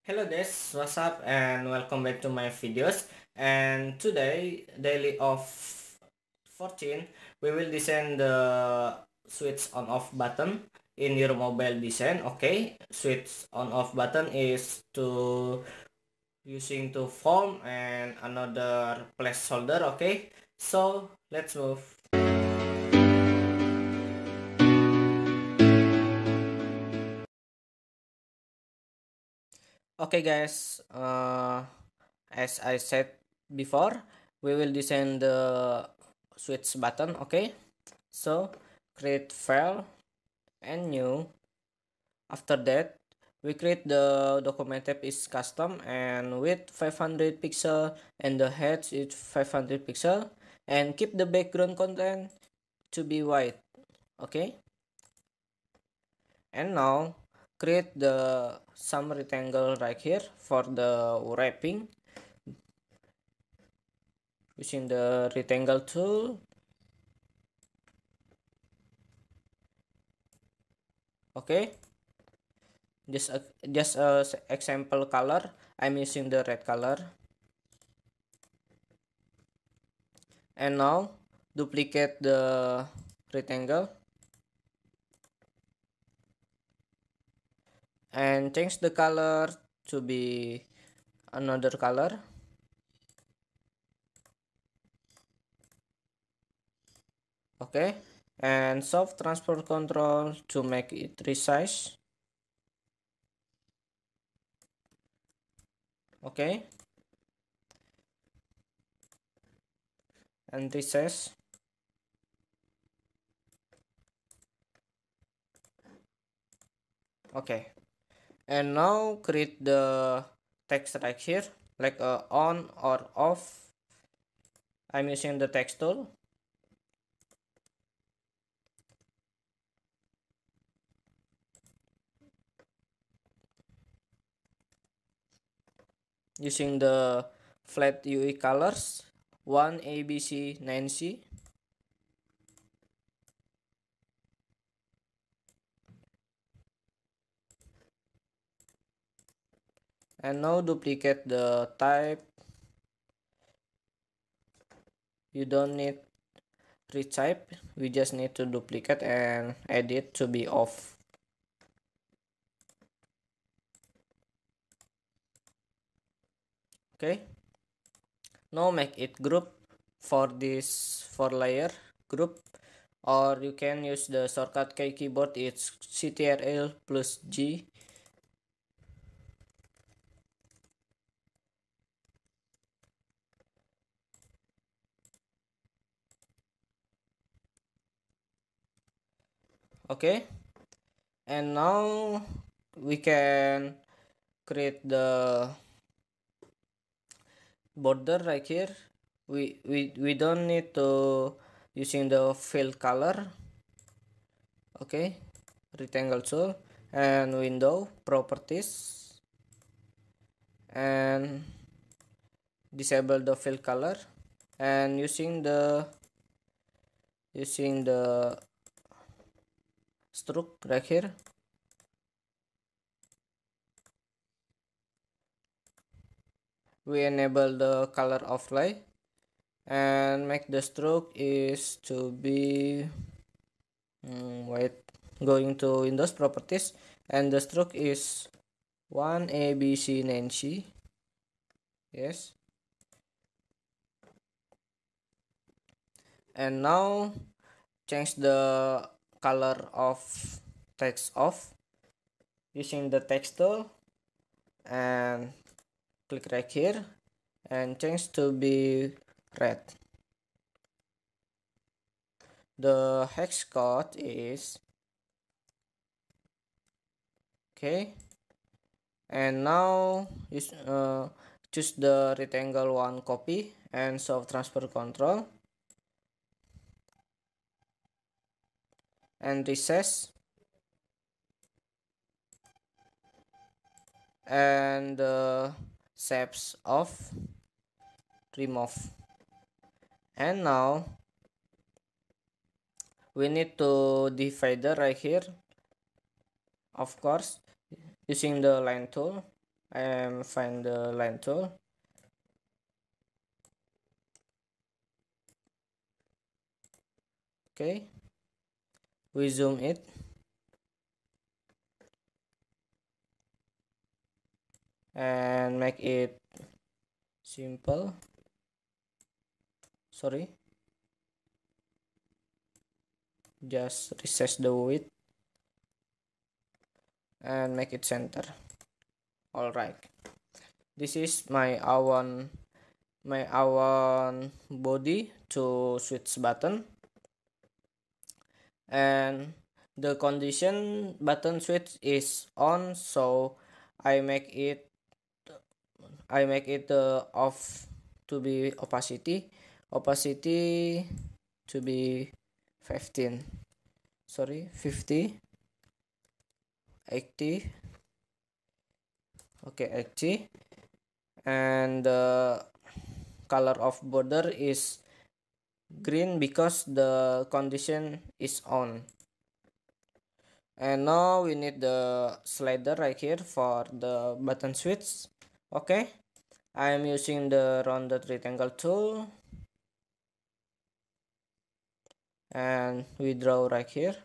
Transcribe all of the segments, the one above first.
Hello guys, what's up and welcome back to my videos and today daily of 14 we will design the switch on off button in your mobile design okay switch on off button is to using to form and another placeholder okay so let's move Okay guys, uh, as I said before, we will design the switch button, okay? So, create file and new. After that, we create the document type is custom and width 500 pixel and the height is 500 pixel and keep the background content to be white, okay? And now, create the some rectangle right here for the wrapping using the rectangle tool okay just a, just a example color I'm using the red color and now duplicate the rectangle and change the color to be another color okay and soft transport control to make it resize okay and resize okay and now create the text right here like a on or off I'm using the text tool using the flat UI e colors 1 ABC 9C and now duplicate the type you don't need retype we just need to duplicate and edit to be off okay now make it group for this for layer group or you can use the shortcut key keyboard it's ctrl plus g okay and now we can create the border right here we we, we don't need to using the fill color okay rectangle tool and window properties and disable the fill color and using the using the struk terakhir we enable the color of light and make the stroke is to be hmm, white. going to windows properties and the stroke is 1 abc nancy yes and now change the color of text off using the text tool and click right here and change to be red the hex code is okay and now use, uh, choose the rectangle one copy and solve transfer control and recess and uh, saps of remove and now we need to divide right here of course using the line tool I am find the line tool okay we zoom it and make it simple sorry just recess the width and make it center alright this is my awan my awan body to switch button and the condition button switch is on so I make it I make it the uh, off to be opacity opacity to be 15 sorry 50 80 okay 80 and the uh, color of border is green because the condition is on and now we need the slider right here for the button switch okay I am using the rounded rectangle tool and we draw right here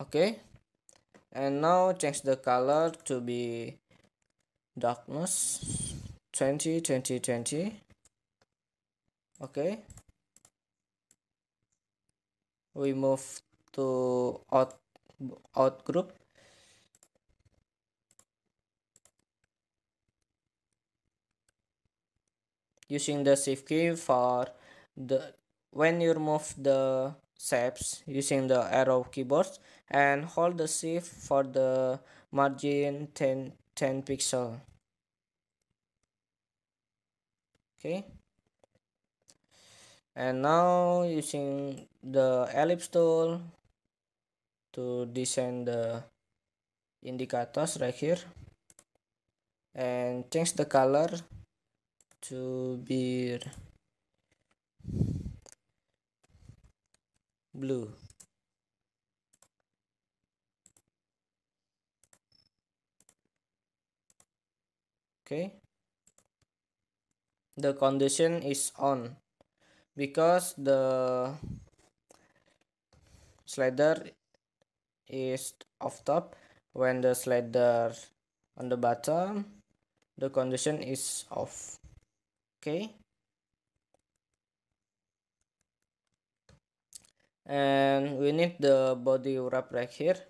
okay and now change the color to be darkness 20 20 20 okay we move to out out group using the shift key for the when you remove the shapes using the arrow keyboards and hold the shift for the margin 10 10 pixel okay and now using the ellipse tool to design the indicators right here and change the color to be blue okay the condition is on because the slider is off top when the slider on the bottom the condition is off okay and we need the body wrap right here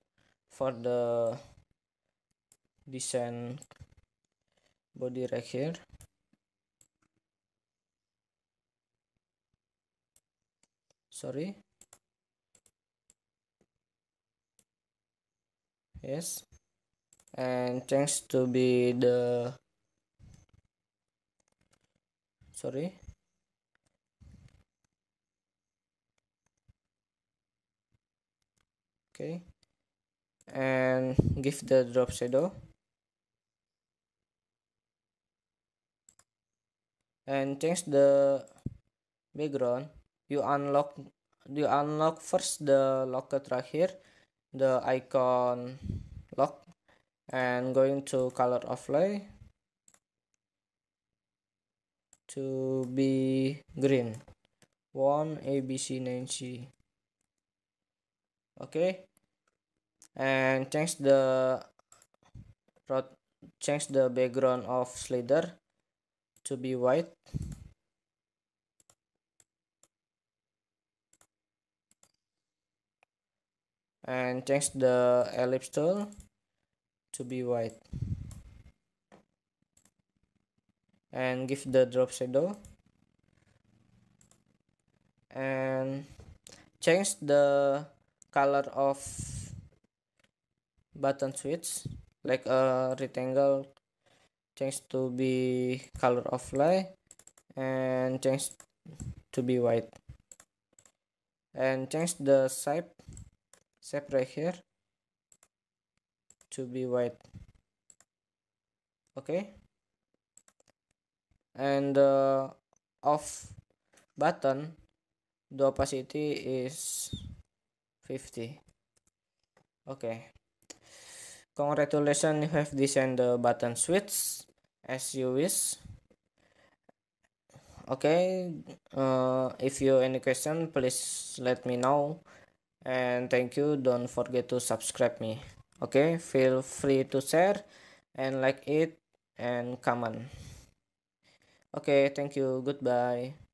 for the descent body right here sorry yes and thanks to be the sorry okay and give the drop shadow and change the background you unlock you unlock first the locker terakhir the icon lock and going to color overlay to be green one abc nancy okay and change the change the background of slider to be white and change the ellipse tool to be white and give the drop shadow and change the color of button switch like a rectangle change to be color of light and change to be white and change the shape shape right here to be white okay and the uh, off button the opacity is 50 okay Congratulations, you have designed the button switch as you wish. Okay, uh, if you any question, please let me know. And thank you. Don't forget to subscribe me. Okay, feel free to share and like it and comment. Okay, thank you. Goodbye.